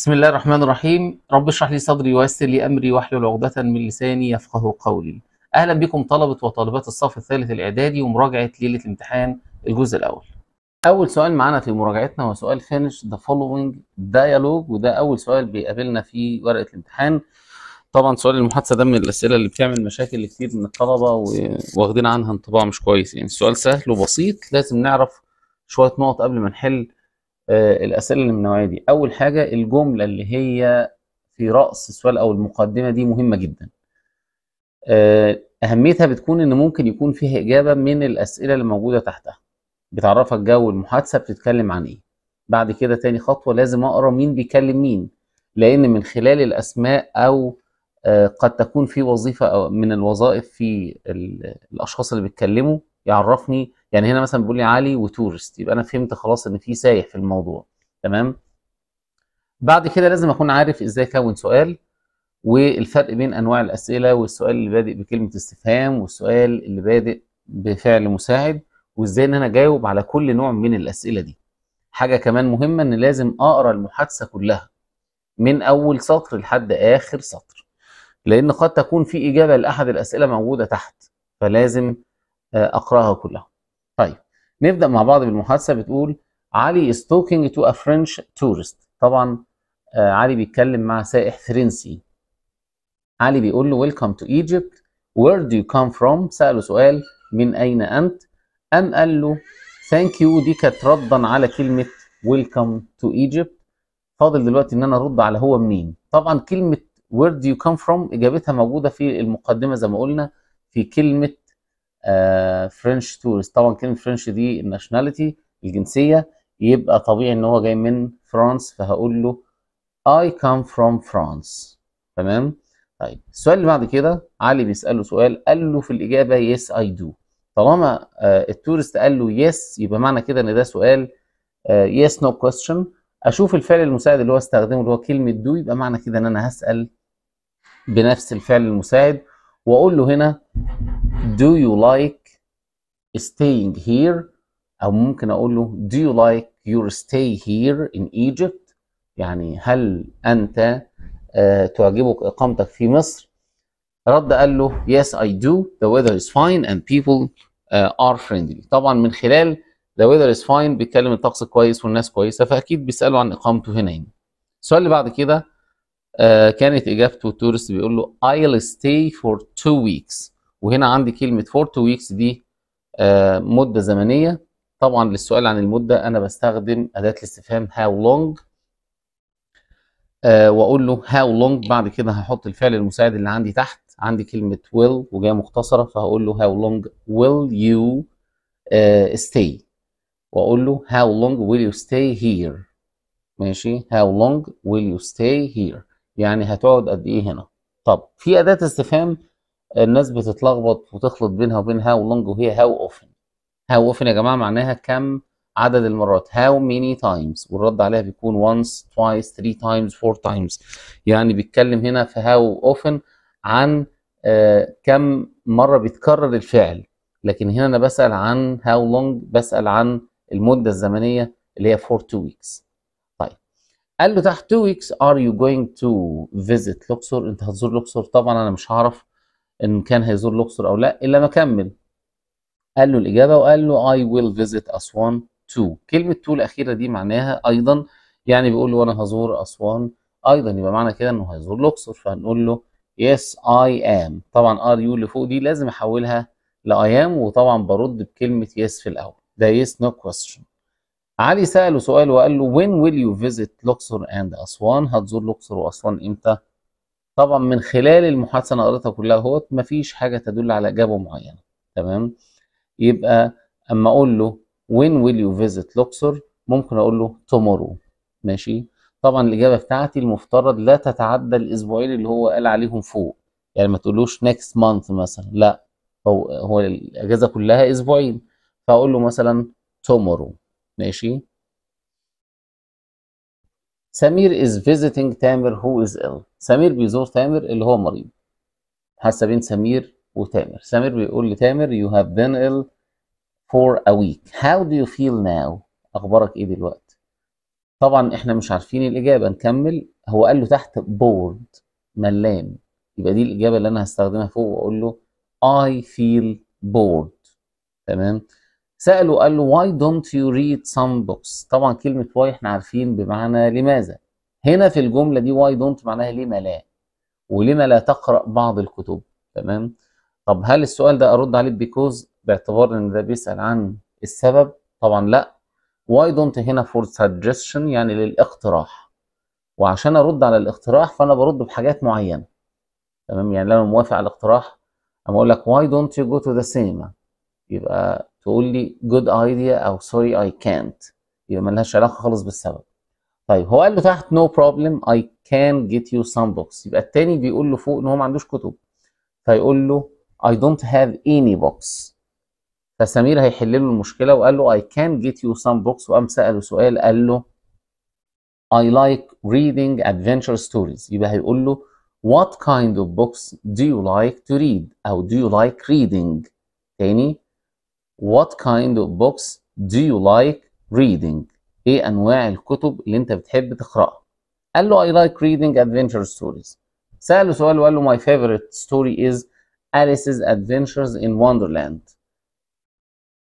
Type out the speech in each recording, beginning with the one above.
بسم الله الرحمن الرحيم رب اشرح لي صدري ويسر لي امري واحلل عقدة من لساني يفقه قولي اهلا بكم طلبة وطالبات الصف الثالث الاعدادي ومراجعة ليلة الامتحان الجزء الاول اول سؤال معانا في مراجعتنا هو سؤال finish the following dialogue وده اول سؤال بيقابلنا في ورقة الامتحان طبعا سؤال المحادثة ده من الاسئلة اللي بتعمل مشاكل كتير من الطلبة واخدين عنها انطباع مش كويس يعني السؤال سهل وبسيط لازم نعرف شوية نقط قبل ما نحل آه، الاسئله اللي من النوعيه دي اول حاجه الجمله اللي هي في راس السؤال او المقدمه دي مهمه جدا آه، اهميتها بتكون ان ممكن يكون فيها اجابه من الاسئله اللي موجوده تحتها بتعرفك جو المحادثه بتتكلم عن ايه بعد كده تاني خطوه لازم اقرا مين بيكلم مين لان من خلال الاسماء او آه، قد تكون في وظيفه أو من الوظائف في الاشخاص اللي بيتكلموا يعرفني يعني هنا مثلا بيقول لي علي وتورست يبقى انا فهمت خلاص ان في سايح في الموضوع تمام بعد كده لازم اكون عارف ازاي اكون سؤال والفرق بين انواع الاسئله والسؤال اللي بادئ بكلمه استفهام والسؤال اللي بادئ بفعل مساعد وازاي ان انا اجاوب على كل نوع من الاسئله دي حاجه كمان مهمه ان لازم اقرا المحادثه كلها من اول سطر لحد اخر سطر لان قد تكون في اجابه لاحد الاسئله موجوده تحت فلازم آه، اقراها كلها طيب نبدا مع بعض بالمحادثه بتقول علي is talking to a French tourist طبعا آه علي بيتكلم مع سائح فرنسي علي بيقول له welcome to Egypt where do you come from سأله سؤال من أين أنت أم قال له thank you دي كانت ردا على كلمة welcome to Egypt فاضل دلوقتي إن أنا أرد على هو منين طبعا كلمة where do you come from إجابتها موجودة في المقدمة زي ما قلنا في كلمة فرنش آه، تورست طبعا كلمه فرنش دي الناشوناليتي الجنسيه يبقى طبيعي ان هو جاي من فرانس فهقول له اي كام فروم فرانس تمام طيب السؤال اللي بعد كده علي بيساله سؤال قال له في الاجابه يس اي دو طالما آه، التورست قال له يس يبقى معنى كده ان ده سؤال يس نو كويستشن اشوف الفعل المساعد اللي هو استخدمه اللي هو كلمه دو يبقى معنى كده ان انا هسال بنفس الفعل المساعد واقول له هنا do you like staying here او ممكن اقول له do you like your stay here in Egypt يعني هل انت آه تعجبك اقامتك في مصر رد قال له yes I do the weather is fine and people uh, are friendly طبعا من خلال the weather is fine بيتكلم الطقس كويس والناس كويسه فاكيد بيسالوا عن اقامته هنا هنا يعني. السؤال اللي بعد كده آه، كانت اجابته التورست بيقول له I'll stay for two weeks وهنا عندي كلمه فور تو ويكس دي آه، مده زمنيه طبعا للسؤال عن المده انا بستخدم اداه الاستفهام هاو آه، لونج واقول له هاو لونج بعد كده هحط الفعل المساعد اللي عندي تحت عندي كلمه will وجايه مختصره فهقول له هاو لونج will you آه stay واقول له how long will you stay here ماشي how long will you stay here يعني هتقعد قد ايه هنا طب في اداه استفهام الناس بتتلخبط وتخلط بينها وبين هاو لونج وهي هاو اوفن هاو اوفن يا جماعه معناها كم عدد المرات هاو ميني تايمز والرد عليها بيكون وانس توايس ثري تايمز فور تايمز يعني بيتكلم هنا في هاو اوفن عن آه كم مره بيتكرر الفعل لكن هنا انا بسال عن هاو لونج بسال عن المده الزمنيه اللي هي فور تو ويكس طيب قال له تحت تو ويكس ار يو جوينج تو فيزيت لوكسور انت هتزور لوكسور طبعا انا مش هعرف ان كان هيزور الاقصر او لا الا ما كمل قال له الاجابه وقال له اي ويل فيزيت اسوان تو كلمه تو الاخيره دي معناها ايضا يعني بيقول له انا هزور اسوان ايضا يبقى معنى كده انه هيزور الاقصر فهنقول له يس اي ام طبعا ار يو اللي فوق دي لازم احولها لاي ام وطبعا برد بكلمه يس في الاول ده يس نو كويستشن علي ساله سؤال وقال له وين ويل يو فيزيت الاقصر اند اسوان هتزور الاقصر واسوان امتى طبعا من خلال المحادثه انا قريتها كلها اهوت مفيش حاجه تدل على اجابه معينه تمام يبقى اما اقول له when will you visit لوكسور ممكن اقول له tomorrow ماشي طبعا الاجابه بتاعتي المفترض لا تتعدى الاسبوعين اللي هو قال عليهم فوق يعني ما تقولوش next month مثلا لا هو هو الاجازه كلها اسبوعين فاقول له مثلا tomorrow ماشي سمير is visiting تامر who is ill سمير بيزور تامر اللي هو مريض حاسه بين سمير وتامر سمير بيقول لتامر يو هاف بين ill فور ا ويك هاو دو يو فيل ناو اخبارك ايه دلوقتي طبعا احنا مش عارفين الاجابه نكمل هو قال له تحت بورد ملان يبقى دي الاجابه اللي انا هستخدمها فوق واقول له اي فيل بورد تمام سأله قال له واي دونت يو ريد سام بوكس طبعا كلمة واي احنا عارفين بمعنى لماذا هنا في الجمله دي واي دونت معناها لما لا ولما لا تقرا بعض الكتب تمام طب هل السؤال ده ارد عليه بيكوز باعتبار ان ده بيسال عن السبب طبعا لا واي دونت هنا فور suggestion يعني للاقتراح وعشان ارد على الاقتراح فانا برد بحاجات معينه تمام يعني لو موافق على الاقتراح اما اقول لك واي دونت يو جو تو ذا سينما يبقى تقول لي جود ايديا او سوري اي كانت يبقى ملهاش علاقه خالص بالسبب طيب هو قال له تحت نو بروبلم اي كان جيت يو سام بوكس يبقى الثاني بيقول له فوق ان هو ما عندوش كتب فيقول له اي دونت هاف اني بوكس فسمير هيحل له المشكله وقال له اي كان جيت يو سام بوكس وقام ساله سؤال قال له I like reading adventure stories يبقى هيقول له what kind of books do you like to read او do you like reading تاني what kind of books do you like reading ايه انواع الكتب اللي انت بتحب تقراها قال له اي لايك ريدنج ادفنتشر ستوريز سأله سؤال وقال له ماي فيفرت ستوري از اليسز ادفنتشرز ان وندرلاند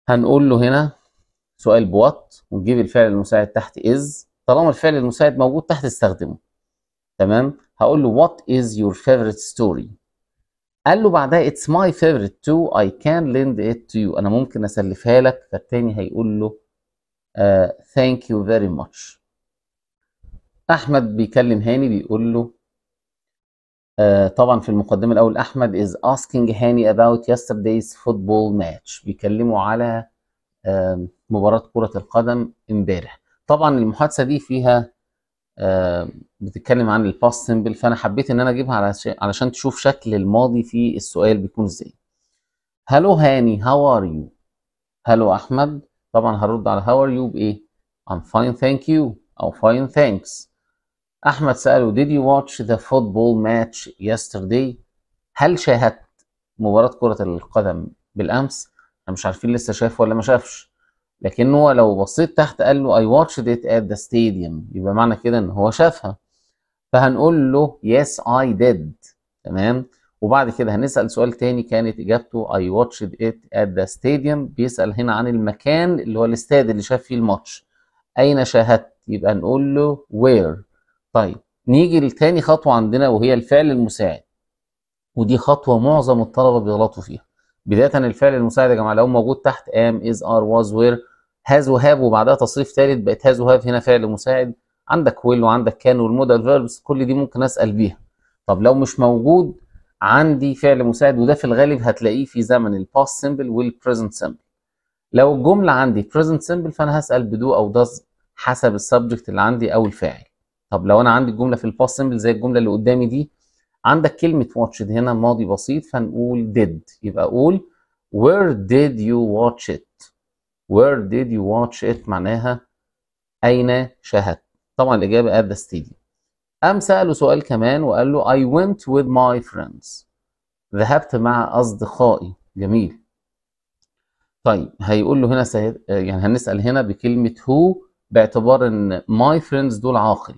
هنقول له هنا سؤال بوات ونجيب الفعل المساعد تحت از طالما الفعل المساعد موجود تحت استخدمه تمام هقول له وات از يور فيفرت ستوري قال له بعدها اتس ماي فيفرت تو اي كان ليند ات تو يو انا ممكن اسلفها لك فالتاني هيقول له ثانك يو فيري ماتش احمد بيكلم هاني بيقول له uh, طبعا في المقدمه الاول احمد از asking هاني about yesterday's football match بيكلمه على uh, مباراه كره القدم امبارح طبعا المحادثه دي فيها آه بتتكلم عن الباست سيمبل فانا حبيت ان انا اجيبها علشان, علشان تشوف شكل الماضي في السؤال بيكون ازاي هلو هاني هاو ار يو هلو احمد طبعا هرد على هاو ار يو بايه I'm fine thank you او fine thanks احمد ساله did you watch the football match yesterday هل شاهدت مباراة كرة القدم بالامس احنا مش عارفين لسه شاف ولا ما شافش لكن هو لو بصيت تحت قال له I watched it at the stadium يبقى معنى كده ان هو شافها فهنقول له yes I did تمام وبعد كده هنسال سؤال تاني كانت اجابته اي واتشد ات ات ذا ستاديوم بيسال هنا عن المكان اللي هو الاستاد اللي شاف فيه الماتش اين شاهدت يبقى نقول له وير طيب نيجي لتاني خطوه عندنا وهي الفعل المساعد ودي خطوه معظم الطلبه بيغلطوا فيها بدايه الفعل المساعد يا جماعه لو موجود تحت ام از ار واز وير هاز وهاب وبعدها تصريف ثالث بقت هاز وهاب هنا فعل مساعد عندك ويل وعندك كان والمودال فيربس كل دي ممكن اسال بيها طب لو مش موجود عندي فعل مساعد وده في الغالب هتلاقيه في زمن الباست سيمبل والبريزنت سيمبل لو الجمله عندي بريزنت سيمبل فانا هسال بدو او داز حسب السبجكت اللي عندي او الفاعل طب لو انا عندي الجمله في الباست سيمبل زي الجمله اللي قدامي دي عندك كلمه واتشد هنا ماضي بسيط فنقول ديد يبقى قول وير ديد يو واتش ات وير ديد يو واتش ات معناها اين شاهدت طبعا الاجابه at the stadium قام سأله سؤال كمان وقال له I went with my friends ذهبت مع أصدقائي جميل طيب هيقول له هنا سيد... يعني هنسأل هنا بكلمة هو باعتبار ان my friends دول عاقل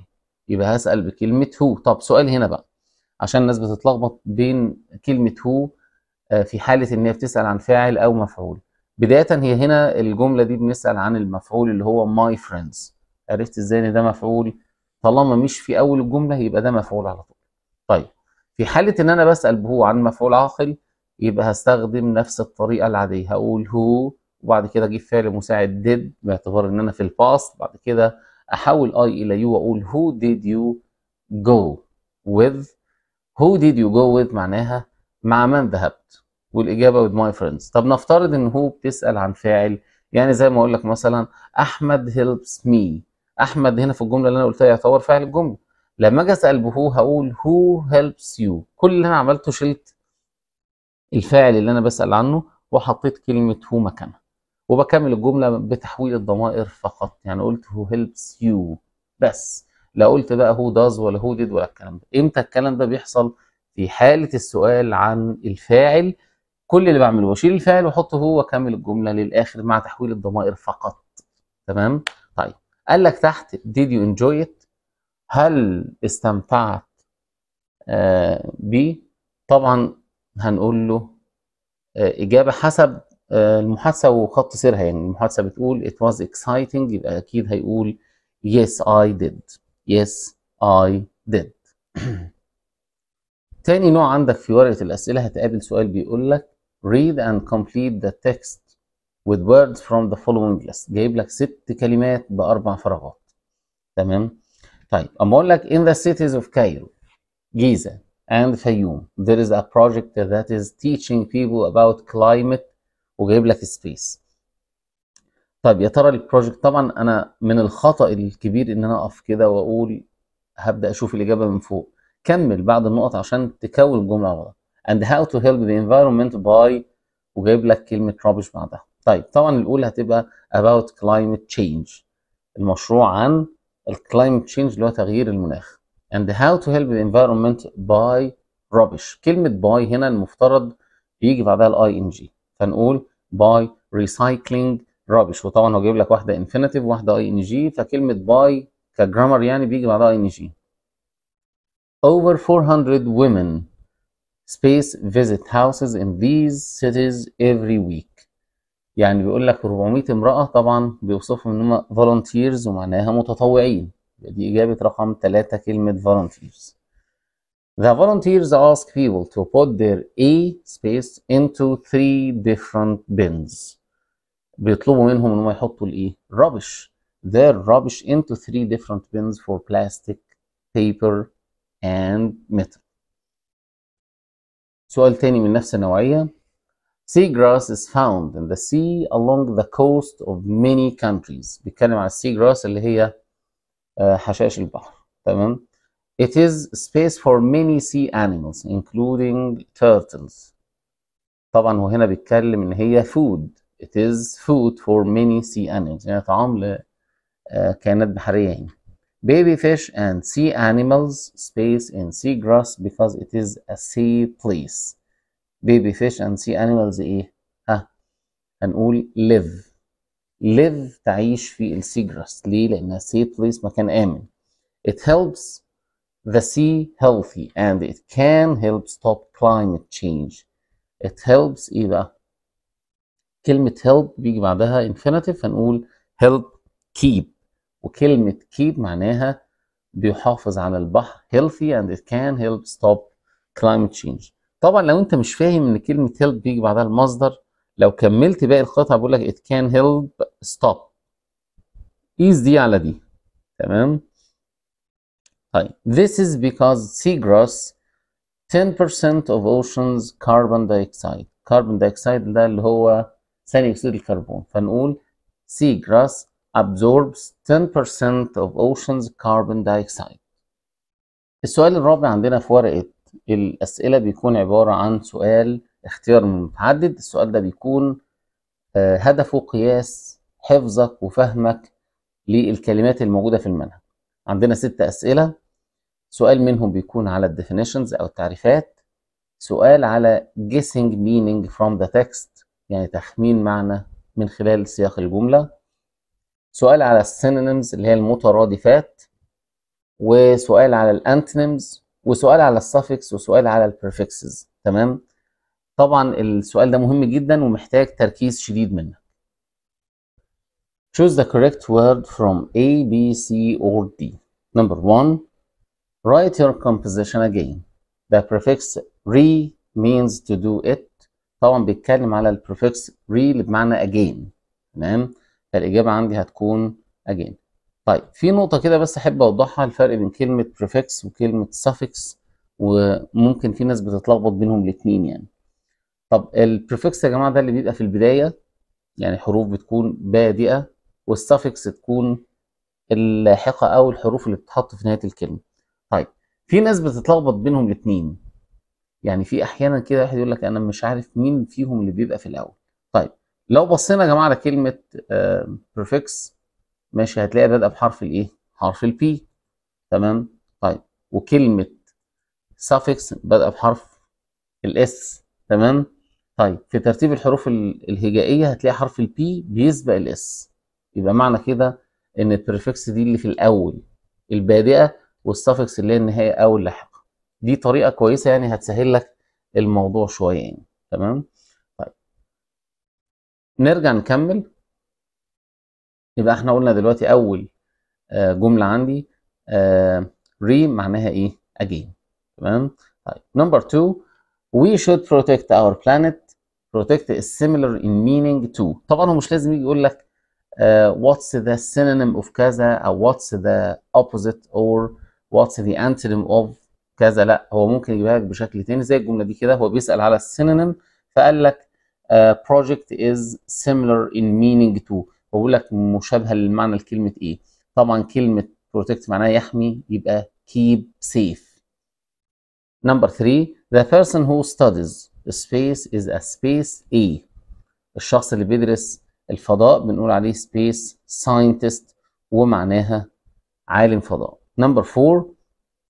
يبقى هسأل بكلمة هو طب سؤال هنا بقى عشان الناس بتتلخبط بين كلمة هو آه، في حالة ان هي بتسأل عن فاعل او مفعول بداية هي هنا الجملة دي بنسأل عن المفعول اللي هو my friends عرفت ازاي ان ده مفعول طالما مش في اول الجمله يبقى ده مفعول على طول طيب في حاله ان انا بسال هو عن مفعول عاقل يبقى هستخدم نفس الطريقه العاديه هقول هو وبعد كده اجيب فعل مساعد ديد باعتبار ان انا في الباست بعد كده احول اي الى يو واقول هو ديد يو جو with هو ديد يو جو with معناها مع من ذهبت والاجابه with my friends طب نفترض ان هو بتسال عن فاعل يعني زي ما اقول لك مثلا احمد هيلبس مي احمد هنا في الجمله اللي انا قلتها يعتبر فعل الجمله لما اجي اسال بهو هقول هو هيلبس يو كل اللي انا عملته شلت الفاعل اللي انا بسال عنه وحطيت كلمه هو مكانها وبكمل الجمله بتحويل الضمائر فقط يعني قلت هو هيلبس يو بس لا قلت بقى هو داز ولا هو ديد ولا الكلام ده امتى الكلام ده بيحصل في حاله السؤال عن الفاعل كل اللي بعمله بشيل الفاعل واحطه هو واكمل الجمله للاخر مع تحويل الضمائر فقط تمام طيب قال لك تحت did you enjoy it هل استمتعت بيه آه، طبعا هنقول له آه، إجابة حسب آه، المحادثة وخط سيرها يعني المحادثة بتقول it was exciting يبقى أكيد هيقول yes I did yes I did تاني نوع عندك في ورقة الأسئلة هتقابل سؤال بيقول لك read and complete the text with words from the following list جايب لك ست كلمات باربع فراغات تمام طيب اما اقول لك in the cities of Cairo Giza and Fayoum there is a project that is teaching people about climate وجايب لك space طيب يا ترى البروجكت طبعا انا من الخطا الكبير ان انا اقف كده واقول هبدا اشوف الاجابه من فوق كمل بعد النقط عشان تكون الجمله غلط and how to help the environment by وجايب لك كلمه rubbish بعدها طيب طبعا الاولى هتبقى about climate change المشروع عن climate change اللي هو تغيير المناخ and how to help the environment by rubbish كلمة by هنا المفترض بيجي بعدها الاي ان جي فنقول by recycling rubbish وطبعا هو جايب لك واحدة infinitive واحدة اي ان جي فكلمة by كجرامر يعني بيجي بعدها اي ان جي over 400 women space visit houses in these cities every week يعني بيقول لك 400 امرأة طبعا بيوصفهم ان هم فولنتيرز ومعناها متطوعين دي إجابة رقم 3 كلمة فولنتيرز The volunteers ask people to put their A space into three different bins بيطلبوا منهم ان هم يحطوا الايه rubbish their rubbish into three different bins for plastic paper and metal سؤال تاني من نفس النوعية Seagrass is found in the sea along the coast of many countries بيتكلم على السيجراس اللي هي حشائش البحر تمام It is space for many sea animals including turtles طبعا هو هنا بيتكلم ان هي food It is food for many sea animals يعني طعام لكائنات بحرية يعني Baby fish and sea animals space in seagrass because it is a sea place baby fish and sea animals ايه ها هنقول live live تعيش في السي جراس ليه لانها safe place مكان امن it helps the sea healthy and it can help stop climate change it helps ايه بقى كلمة help بيجي بعدها infinitive هنقول help keep وكلمة keep معناها بيحافظ على البحر healthy and it can help stop climate change طبعا لو انت مش فاهم ان كلمه هيلب بيجي بعدها المصدر لو كملت باقي القطعه بقول لك ات كان هيلب ستوب قيس دي على دي تمام طيب this is because seagrass 10% of oceans carbon dioxide carbon dioxide ده اللي هو ثاني اكسيد الكربون فنقول seagrass absorbs 10% of oceans carbon dioxide السؤال الرابع عندنا في ورقه الأسئلة بيكون عبارة عن سؤال اختيار من متعدد السؤال ده بيكون آه، هدفه قياس حفظك وفهمك للكلمات الموجودة في المنهج عندنا ست أسئلة سؤال منهم بيكون على الديفينيشنز أو التعريفات سؤال على guessing meaning from the text يعني تخمين معنى من خلال سياق الجملة سؤال على السينونيمز اللي هي المترادفات وسؤال على الانتونيمز وسؤال على السافكس وسؤال على البريفكسز تمام طبعا السؤال ده مهم جدا ومحتاج تركيز شديد منك choose the correct word from A B C or D number one write your composition again the prefix re means to do it طبعا بيتكلم على البريفكس re اللي بمعنى again تمام فالاجابه عندي هتكون again طيب في نقطة كده بس أحب أوضحها الفرق بين كلمة prefix وكلمة suffix وممكن في ناس بتتلخبط بينهم الاتنين يعني. طب البريفكس يا جماعة ده اللي بيبقى في البداية يعني حروف بتكون بادئة والسافكس تكون اللاحقة أو الحروف اللي بتتحط في نهاية الكلمة. طيب في ناس بتتلخبط بينهم الاتنين. يعني في أحيانا كده واحد يقول لك أنا مش عارف مين فيهم اللي بيبقى في الأول. طيب لو بصينا يا جماعة على كلمة بريفكس آه، ماشي هتلاقي بادئه بحرف الايه حرف البي تمام طيب وكلمه سافكس بادئه بحرف الاس تمام طيب في ترتيب الحروف الهجائيه هتلاقي حرف البي بيسبق الاس يبقى معنى كده ان البريفكس دي اللي في الاول البادئه والسافكس اللي هي النهايه او اللاحقه دي طريقه كويسه يعني هتسهل لك الموضوع شويه يعني تمام طيب نرجع نكمل يبقى احنا قلنا دلوقتي اول آه، جمله عندي ري آه، معناها ايه again تمام طيب نمبر 2 we should protect our planet protect is similar in meaning to طبعا هو مش لازم يجي يقول لك واتس آه، what's the synonym of كذا او what's the opposite or what's the antonym of كذا لا هو ممكن يجيبها لك بشكل تاني زي الجمله دي كده هو بيسال على السينونيم فقال لك uh, project is similar in meaning to بقول لك مشابهه للمعنى لكلمه ايه طبعا كلمه بروتكت معناها يحمي يبقى keep safe نمبر 3 the person who studies space is a space A الشخص اللي بيدرس الفضاء بنقول عليه space scientist ومعناها عالم فضاء نمبر 4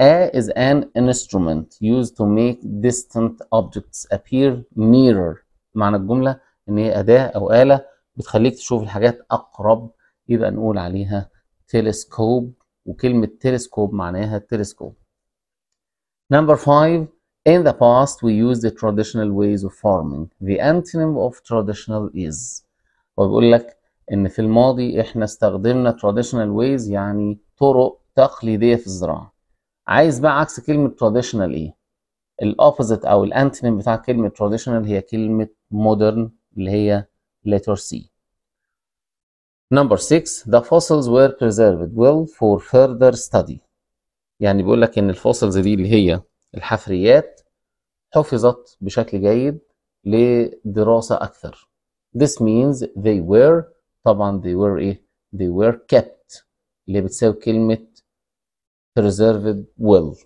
A is an instrument used to make distant objects appear nearer معنى الجملة إن هي أداة أو آلة بتخليك تشوف الحاجات اقرب يبقى نقول عليها تلسكوب وكلمه تلسكوب معناها تلسكوب number 5 in the past we used the traditional ways of farming the antonym of traditional is وبيقول لك ان في الماضي احنا استخدمنا traditional ways يعني طرق تقليديه في الزراعه عايز بقى عكس كلمه traditional ايه الاوبوزيت او الانتنم بتاع كلمه traditional هي كلمه modern اللي هي letter C. Number 6 the fossils were preserved well for further study يعني بيقول لك ان الفوسلز دي اللي هي الحفريات حفظت بشكل جيد لدراسة أكثر this means they were طبعا they were ايه they were kept اللي بتساوي كلمة preserved well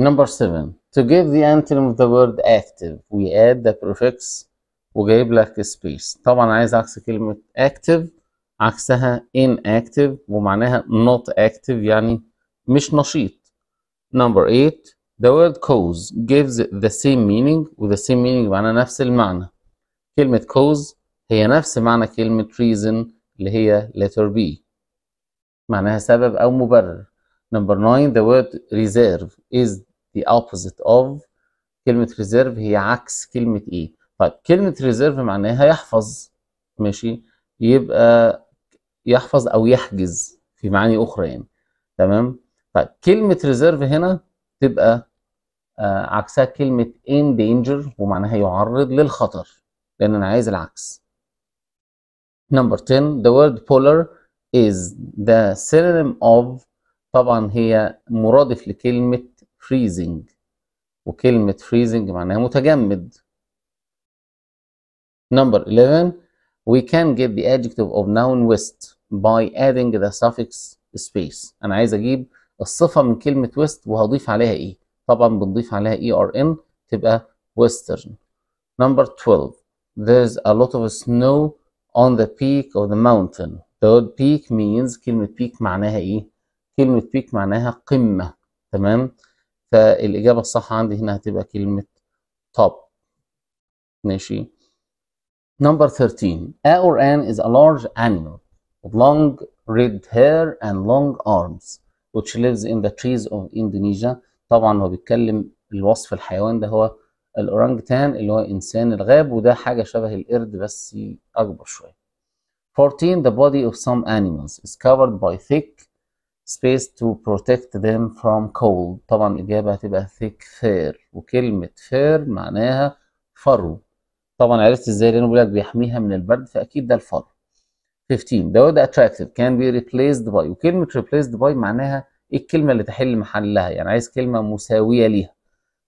number 7 to give the antonym of the word active we add the prefix وجايب لك سبيس طبعا عايز عكس كلمه اكتف عكسها ان اكتف ومعناها نوت اكتف يعني مش نشيط نمبر 8 the word cause gives the same meaning و the same meaning معناها نفس المعنى كلمه cause هي نفس معنى كلمه reason اللي هي letter B معناها سبب او مبرر نمبر 9 the word reserve is the opposite of كلمة reserve هي عكس كلمة ايه طيب كلمة ريزيرف معناها يحفظ ماشي يبقى يحفظ أو يحجز في معاني أخرى يعني تمام طيب كلمة ريزيرف هنا تبقى آه عكسها كلمة in danger ومعناها يعرض للخطر لأن أنا عايز العكس نمبر 10 the word polar is the synonym of طبعا هي مرادف لكلمة freezing وكلمة freezing معناها متجمد Number 11, we can get the adjective of noun west by adding the suffix space. أنا عايز أجيب الصفة من كلمة west وهضيف عليها إيه؟ طبعا بنضيف عليها ERN تبقى western. Number 12, there's a lot of snow on the peak of the mountain. The word peak means كلمة peak معناها إيه؟ كلمة peak معناها قمة تمام؟ فالإجابة الصح عندي هنا هتبقى كلمة top ماشي؟ Number 13. A or an is a large animal with long red hair and long arms which lives in the trees of Indonesia. طبعا هو بيتكلم الوصف الحيوان ده هو الأورانجتان اللي هو إنسان الغاب وده حاجة شبه القرد بس أكبر شوية. 14. The body of some animals is covered by thick space to protect them from cold. طبعا الإجابة هتبقى thick fur وكلمة fur معناها فرو. طبعا عرفت ازاي لانه بيقول لك بيحميها من البرد فاكيد ده الفار 15 the word attractive can be replaced by وكلمه replaced by معناها ايه الكلمه اللي تحل محلها يعني عايز كلمه مساويه ليها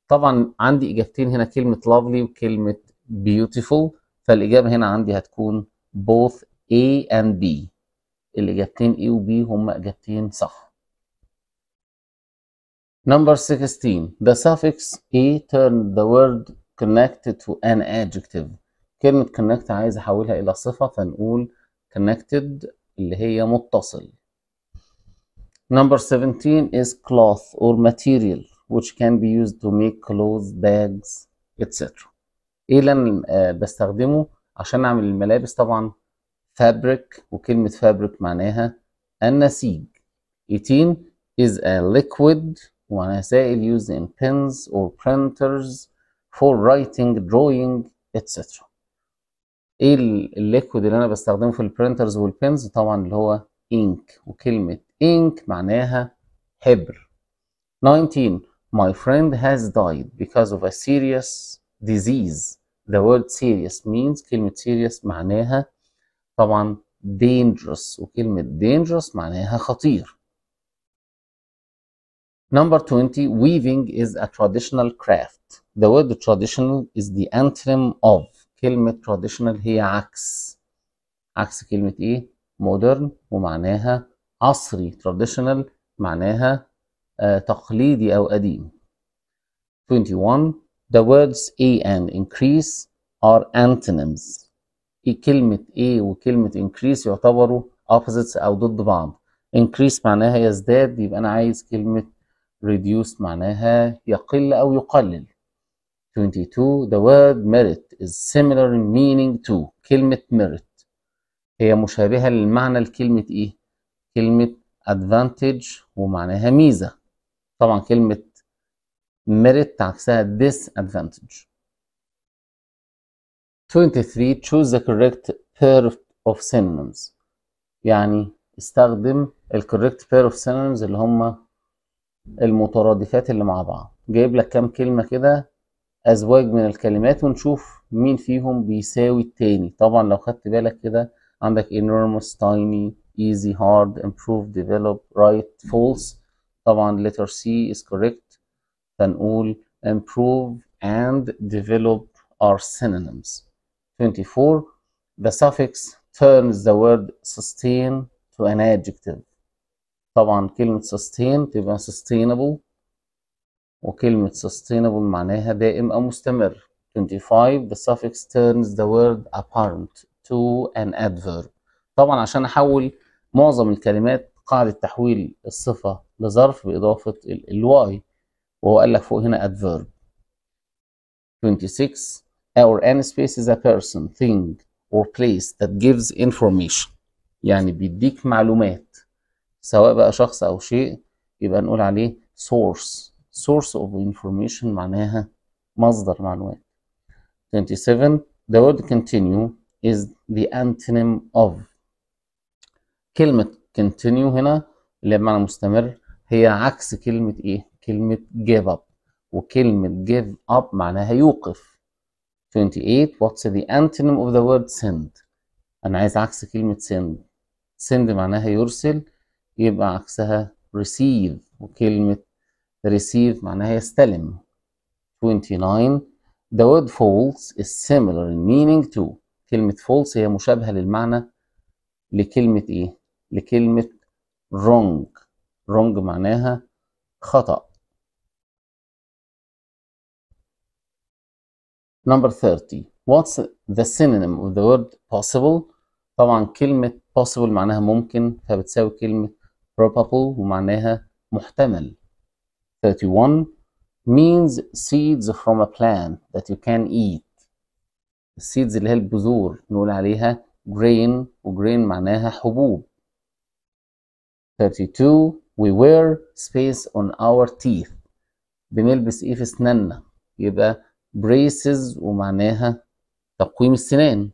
طبعا عندي اجابتين هنا كلمه lovely وكلمه beautiful فالاجابه هنا عندي هتكون both A and B الاجابتين A و B هما اجابتين صح Number 16 the suffix A turned the word connected to an adjective كلمة connect عايز أحولها إلى صفة فنقول connected اللي هي متصل Number 17 is cloth or material which can be used to make clothes, bags, etc. إيه اللي أنا بستخدمه عشان أعمل الملابس طبعا fabric وكلمة fabric معناها النسيج 18 is a liquid ومعناها سائل used in pens or printers for writing drawing etc ايه الليكويد اللي انا بستخدمه في البرنترز والبنز طبعا اللي هو ink وكلمة ink معناها حبر 19 my friend has died because of a serious disease the word serious means كلمة serious معناها طبعا dangerous وكلمة dangerous معناها خطير Number 20, weaving is a traditional craft. The word traditional is the antonym of. كلمة traditional هي عكس. عكس كلمة إيه؟ modern ومعناها عصري. traditional معناها آه تقليدي أو قديم. 21, the words A and increase are antonyms. إيه كلمة A وكلمة increase يعتبروا opposites أو ضد بعض. increase معناها يزداد يبقى أنا عايز كلمة reduce معناها يقل أو يقلل 22 the word merit is similar in meaning to كلمة merit هي مشابهة للمعنى لكلمة إيه؟ كلمة advantage ومعناها ميزة طبعا كلمة merit عكسها disadvantage 23 choose the correct pair of synonyms يعني استخدم ال correct pair of synonyms اللي هم المترادفات اللي مع بعض جايب لك كام كلمة كده أزواج من الكلمات ونشوف مين فيهم بيساوي التاني طبعا لو خدت بالك كده عندك enormous tiny easy hard improve develop right false طبعا letter C is correct فنقول improve and develop are synonyms 24 the suffix turns the word sustain to an adjective طبعا كلمة سستين تبقى sustainable وكلمة sustainable معناها دائم أو مستمر 25 the suffix turns the word apparent to an adverb طبعا عشان أحول معظم الكلمات قاعدة تحويل الصفة لظرف بإضافة الواي وهو قال لك فوق هنا adverb 26 our any space is a person thing or place that gives information يعني بيديك معلومات سواء بقى شخص أو شيء يبقى نقول عليه source source of information معناها مصدر معلومات 27 the word continue is the antonym of كلمة continue هنا اللي بمعنى مستمر هي عكس كلمة ايه؟ كلمة give up وكلمة give up معناها يوقف 28 what's the antonym of the word send؟ أنا عايز عكس كلمة send send معناها يرسل يبقى عكسها receive وكلمة receive معناها يستلم 29 The word false is similar in meaning to كلمة false هي مشابهة للمعنى لكلمة إيه؟ لكلمة wrong wrong معناها خطأ Number 30 What's the synonym of the word possible؟ طبعا كلمة possible معناها ممكن فبتساوي كلمة probable ومعناها محتمل 31 means seeds from a plant that you can eat seeds اللي هي البذور نقول عليها grain grain معناها حبوب 32 we wear space on our teeth بنلبس ايه في اسناننا يبقى braces ومعناها تقويم السنان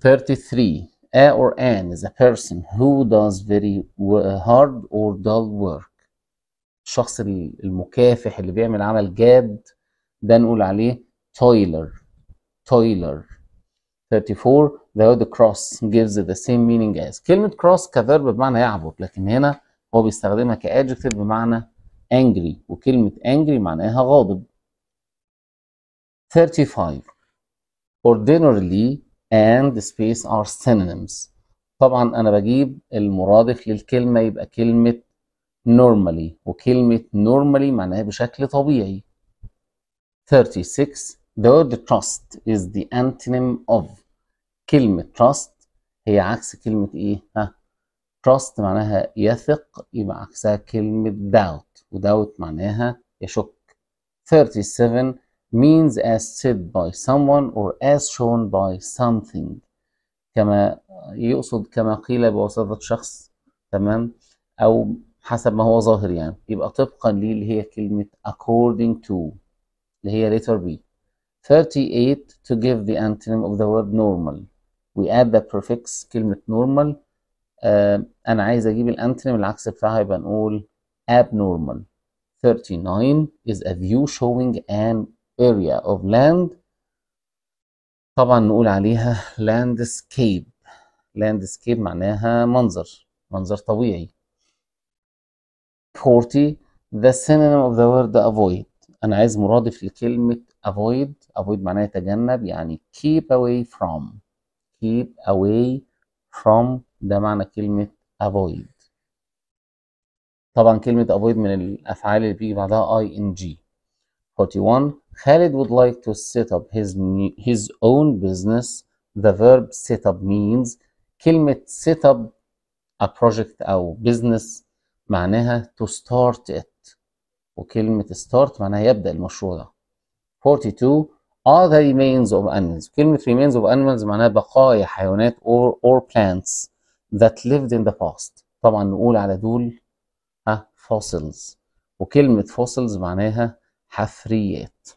33 A or an is a person who does very hard or dull work الشخص المكافح اللي بيعمل عمل جاد ده نقول عليه toiler toiler 34 though the cross gives the same meaning as كلمة cross كverb بمعنى يعبط لكن هنا هو بيستخدمها كadjective بمعنى angry وكلمة angry معناها غاضب 35 ordinarily and space are synonyms طبعا انا بجيب المرادف للكلمه يبقى كلمه normally وكلمه normally معناها بشكل طبيعي 36 the word trust is the antonym of كلمه trust هي عكس كلمه ايه ها trust معناها يثق يبقى عكسها كلمه doubt ودoubt معناها يشك 37 means as said by someone or as shown by something كما يقصد كما قيل بواسطة شخص تمام أو حسب ما هو ظاهر يعني يبقى طبقا ليه اللي هي كلمة according to اللي هي letter B 38 to give the antonym of the word normal we add the prefix كلمة normal uh, أنا عايز أجيب الانتونيم العكس بتاعها يبقى نقول abnormal 39 is a view showing an area of land طبعا نقول عليها landscape landscape معناها منظر منظر طبيعي 40 the synonym of the word avoid انا عايز مرادف لكلمه avoid avoid معناها تجنب يعني keep away from keep away from ده معنى كلمه avoid طبعا كلمه avoid من الافعال اللي بيجي بعدها ing 41 خالد would like to set up his, his own business. The verb set up means كلمة set up a project أو business معناها to start it وكلمة start معناها يبدأ المشروع ده 42 are the remains of animals كلمة remains of animals معناها بقايا حيوانات or, or plants that lived in the past طبعا نقول على دول ها fossils وكلمة fossils معناها حفريات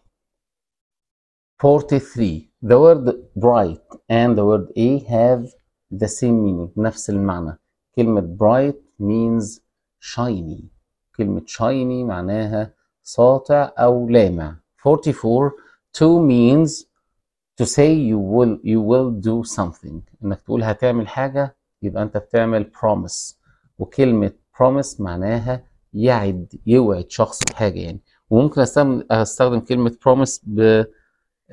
43 the word bright and the word a have the same meaning نفس المعنى كلمة bright means shiny كلمة shiny معناها ساطع أو لامع 44 to means to say you will you will do something انك تقول هتعمل حاجة يبقى انت بتعمل promise وكلمة promise معناها يعد يوعد شخص بحاجة يعني وممكن استخدم, أستخدم كلمة promise ب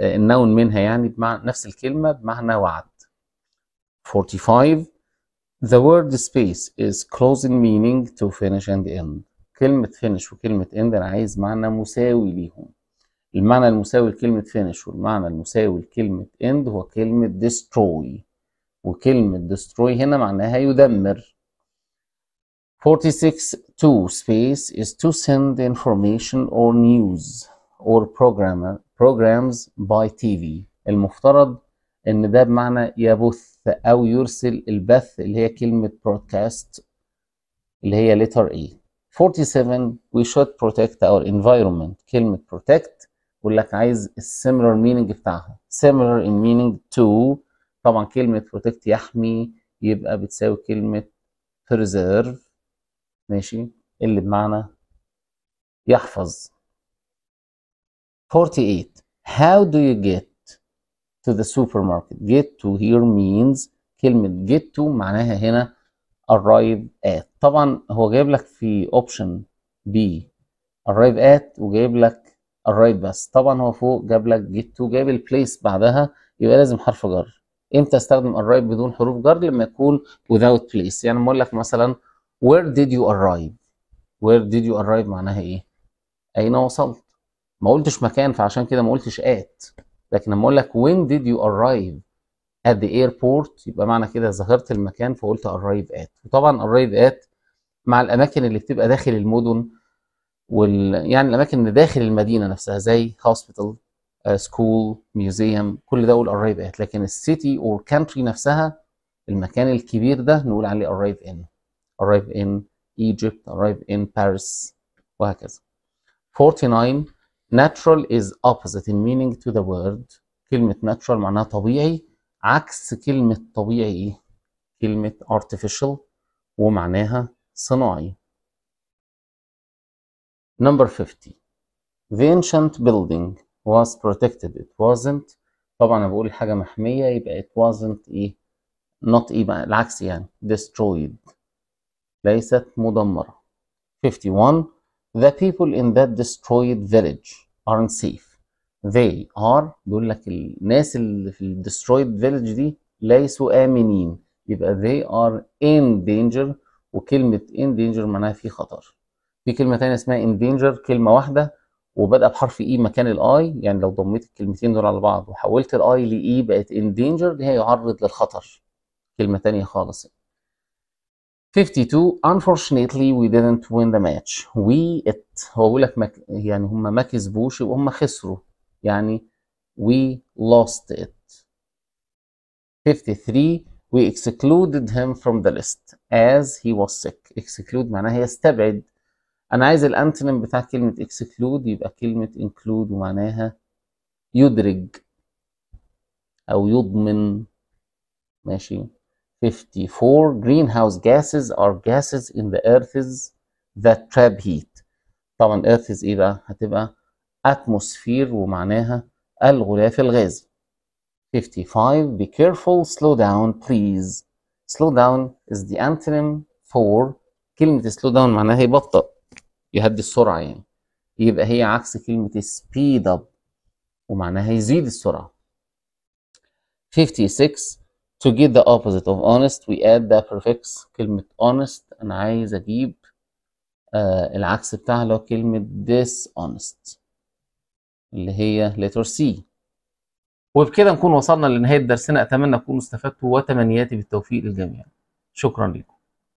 آه، النون منها يعني بمعنى نفس الكلمة بمعنى وعد 45 The word space is closing meaning to finish and end كلمة finish وكلمة end أنا عايز معنى مساوي ليهم المعنى المساوي لكلمة finish والمعنى المساوي لكلمة end هو كلمة destroy وكلمة destroy هنا معناها يدمر 46 to space is to send information or news or programmer programs by TV المفترض ان ده بمعنى يبث او يرسل البث اللي هي كلمة broadcast اللي هي letter A 47 we should protect our environment كلمة protect يقول لك عايز similar meaning بتاعها similar in meaning to طبعا كلمة protect يحمي يبقى بتساوي كلمة preserve ماشي اللي بمعنى يحفظ 48 how do you get to the supermarket get to here means كلمة get to معناها هنا arrive at طبعا هو جايب لك في option B arrive at وجايب لك arrive بس طبعا هو فوق جاب لك get to جايب البليس بعدها يبقى لازم حرف جر امتى استخدم arrive بدون حروف جر لما يكون without place يعني بقول لك مثلا where did you arrive where did you arrive معناها ايه اين وصلت ما قلتش مكان فعشان كده ما قلتش ات لكن لما اقول لك وين ديد يو ارايف ات ذا ايربورت يبقى معنى كده ظهرت المكان فقلت ارايف ات وطبعا ارايف ات مع الاماكن اللي بتبقى داخل المدن وال يعني الاماكن اللي داخل المدينه نفسها زي هوسبيتال سكول ميوزيوم كل ده اقول ارايف ات لكن السيتي اور كانتري نفسها المكان الكبير ده نقول عليه ارايف ان ارايف ان ايجيبت ارايف ان باريس وهكذا 49 natural is opposite in meaning to the word كلمة natural معناها طبيعي عكس كلمة طبيعي كلمة artificial ومعناها صناعي. Number 50 The ancient building was protected it wasn't طبعا انا بقول الحاجة محمية يبقى it wasn't ايه؟ not ايه العكس يعني destroyed ليست مدمرة. 51 The people in that destroyed village aren't safe. They are بيقول لك الناس اللي في destroyed village دي ليسوا آمنين يبقى they are in danger وكلمة in danger معناها في خطر. في كلمة تانية اسمها in danger كلمة واحدة وبدأ بحرف E مكان الآي يعني لو ضميت الكلمتين دول على بعض وحولت الآي لإي e بقت in danger اللي هي يعرض للخطر. كلمة تانية خالص. 52 unfortunately we didn't win the match we it هو بيقول لك مك... يعني هم ما كسبوش وهم خسروا يعني we lost it 53 we excluded him from the list as he was sick exclude معناها يستبعد انا عايز الانتونيم بتاع كلمه exclude يبقى كلمه include ومعناها يدرج او يضمن ماشي 54 greenhouse gases are gases in the earth's that trap heat طبعا earth's ايه بقى هتبقى atmosphere ومعناها الغلاف الغازي 55 be careful slow down please slow down is the antonym for كلمة slow down معناها يبطئ يهدي السرعة يعني يبقى هي عكس كلمة speed up ومعناها يزيد السرعة 56 To get the opposite of honest we add the prefix كلمة honest أنا عايز أجيب uh, العكس بتاعها اللي هو كلمة dishonest اللي هي letter C وبكده نكون وصلنا لنهاية درسنا أتمنى تكونوا استفدتوا وتمنياتي بالتوفيق للجميع شكرا لكم